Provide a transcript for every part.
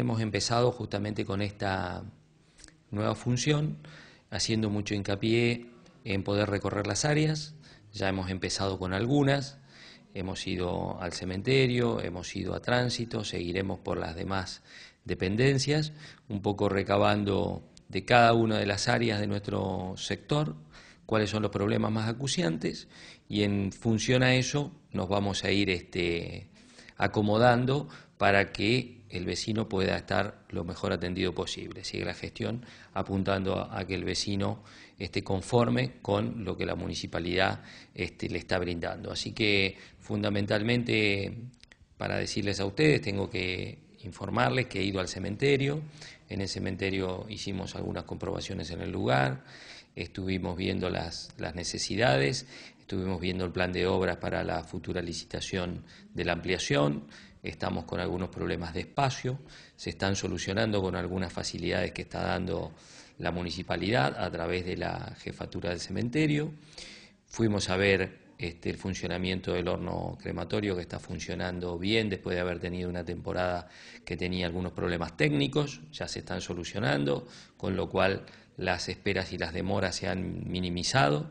hemos empezado justamente con esta nueva función, haciendo mucho hincapié en poder recorrer las áreas. Ya hemos empezado con algunas, hemos ido al cementerio, hemos ido a tránsito, seguiremos por las demás dependencias, un poco recabando de cada una de las áreas de nuestro sector cuáles son los problemas más acuciantes y en función a eso nos vamos a ir este, acomodando para que el vecino pueda estar lo mejor atendido posible. Sigue la gestión apuntando a, que el vecino esté conforme con lo que la municipalidad este, le está brindando. Así que fundamentalmente, para decirles a ustedes, tengo que informarles que he ido al cementerio, en el cementerio hicimos algunas comprobaciones en el lugar, estuvimos viendo las, las necesidades, estuvimos viendo el plan de obras para la futura licitación de la ampliación, estamos con algunos problemas de espacio, se están solucionando con algunas facilidades que está dando la municipalidad a través de la jefatura del cementerio. Fuimos a ver este, el funcionamiento del horno crematorio que está funcionando bien después de haber tenido una temporada que tenía algunos problemas técnicos, ya se están solucionando, con lo cual las esperas y las demoras se han minimizado.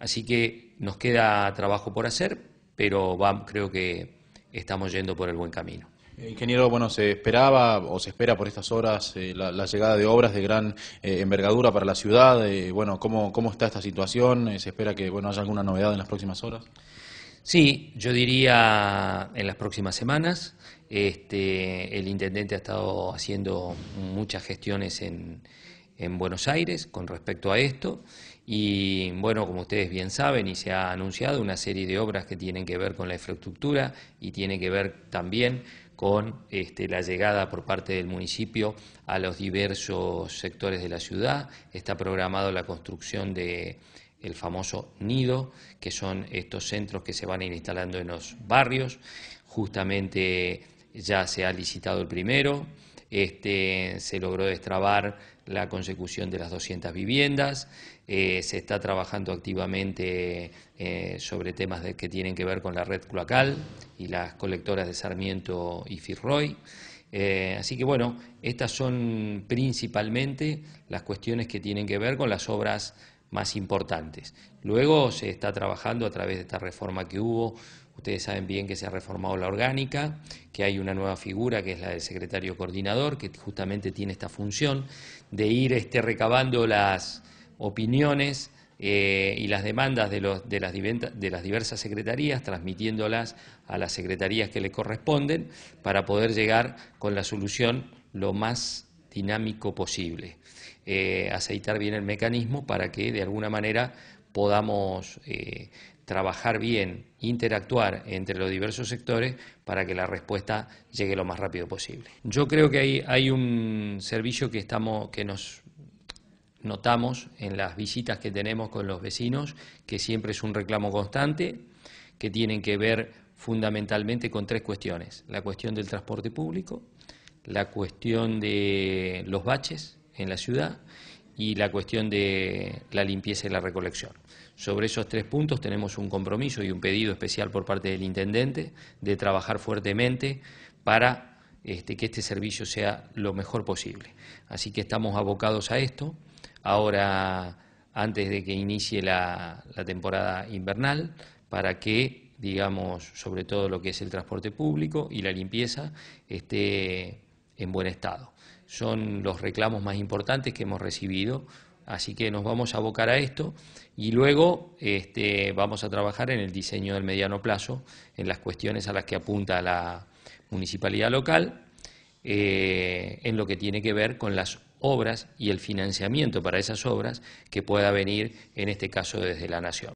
Así que nos queda trabajo por hacer, pero creo que estamos yendo por el buen camino. Eh, ingeniero, bueno, se esperaba o se espera por estas horas eh, la, llegada de obras de gran eh, envergadura para la ciudad. bueno, ¿cómo, ¿cómo, está esta situación? ¿Se espera que bueno, haya alguna novedad en las próximas horas? Sí, yo diría en las próximas semanas. Este, el intendente ha estado haciendo muchas gestiones en, en Buenos Aires con respecto a esto y bueno, como ustedes bien saben y se ha anunciado una serie de obras que tienen que ver con la infraestructura y tiene que ver también con este, la llegada por parte del municipio a los diversos sectores de la ciudad. Está programado la construcción de el famoso nido, que son estos centros que se van a ir instalando en los barrios. Justamente ya se ha licitado el primero, este, se logró destrabar la consecución de las 200 viviendas, eh, se está trabajando activamente eh, sobre temas que tienen que ver con la red cloacal y las colectoras de Sarmiento y Firroy. Eh, así que bueno, estas son principalmente las cuestiones que tienen que ver con las obras más importantes. Luego se está trabajando a través de esta reforma que hubo Ustedes saben bien que se ha reformado la orgánica, que hay una nueva figura que es la del secretario coordinador, que justamente tiene esta función de ir este, recabando las opiniones eh, y las demandas de, los, de, las diversas secretarías, transmitiéndolas a las secretarías que le corresponden para poder llegar con la solución lo más dinámico posible. Eh, aceitar bien el mecanismo para que de alguna manera podamos eh, trabajar bien, interactuar entre los diversos sectores para que la respuesta llegue lo más rápido posible. Yo creo que hay, un servicio que, estamos, que nos notamos en las visitas que tenemos con los vecinos, que siempre es un reclamo constante, que tienen que ver fundamentalmente con tres cuestiones. La cuestión del transporte público, la cuestión de los baches en la ciudad y la cuestión de la limpieza y la recolección. Sobre esos tres puntos tenemos un compromiso y un pedido especial por parte del intendente de trabajar fuertemente para este, que este servicio sea lo mejor posible. Así que estamos abocados a esto. Ahora, antes de que inicie la, la temporada invernal, para que, digamos, sobre todo lo que es el transporte público y la limpieza, esté en buen estado. Son los reclamos más importantes que hemos recibido, así que nos vamos a abocar a esto y luego este, vamos a trabajar en el diseño del mediano plazo, en las cuestiones a las que apunta la municipalidad local, eh, en lo que tiene que ver con las obras y el financiamiento para esas obras que pueda venir, en este caso, desde la Nación.